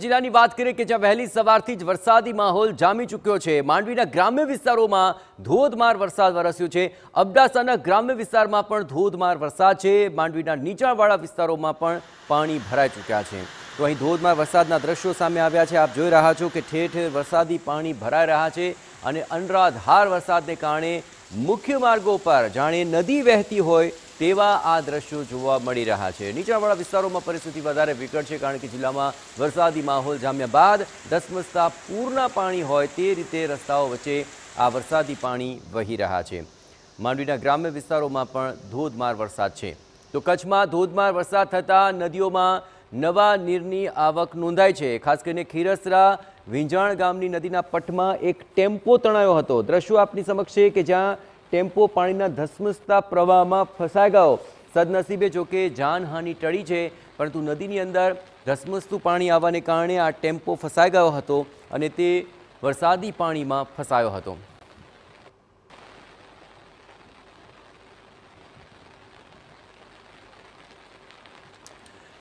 જિલ્લાની વાત કરીએ કે જ્યાં વહેલી સવારથી જ વરસાદી માહોલ જામી ચુક્યો છે માંડવીના ગ્રામ્ય વિસ્તારોમાં ધોધમાર વરસાદ વરસ્યો છે અબડાસાના ગ્રામ્ય વિસ્તારમાં પણ ધોધમાર વરસાદ છે માંડવીના નીચાણવાળા વિસ્તારોમાં પણ પાણી ભરાઈ ચૂક્યા છે તો અહીં ધોધમાર વરસાદના દ્રશ્યો સામે આવ્યા છે આપ જોઈ રહ્યા છો કે ઠેર ઠેર વરસાદી પાણી ભરાઈ રહ્યા છે અને અનરાધાર વરસાદને કારણે મુખ્ય માર્ગો પર જાણે નદી વહેતી હોય તેવા આ દ્રશ્યો જોવા મળી રહ્યા છે નીચાણવાળા વિસ્તારોમાં પરિસ્થિતિ વધારે વિકટ છે કારણ કે જિલ્લામાં વરસાદી માહોલ જામ્યા બાદ ધસમસતા પૂરના પાણી હોય તે રીતે રસ્તાઓ વચ્ચે આ વરસાદી પાણી વહી રહ્યા છે માંડવીના ગ્રામ્ય વિસ્તારોમાં પણ ધોધમાર વરસાદ છે તો કચ્છમાં ધોધમાર વરસાદ થતાં નદીઓમાં નવા નીરની આવક નોંધાય છે ખાસ કરીને ખીરસરા વિંજાણ ગામની નદીના પટમાં એક ટેમ્પો તણાયો હતો દ્રશ્યો આપની સમક્ષ છે કે જ્યાં ટેમ્પો પાણીના ધસમસતા પ્રવાહમાં ફસાઈ ગયો સદનસીબે જોકે જાનહાનિ ટળી છે પરંતુ નદીની અંદર ધસમસતું પાણી આવવાને કારણે આ ટેમ્પો ફસાઈ ગયો હતો અને તે વરસાદી પાણીમાં ફસાયો હતો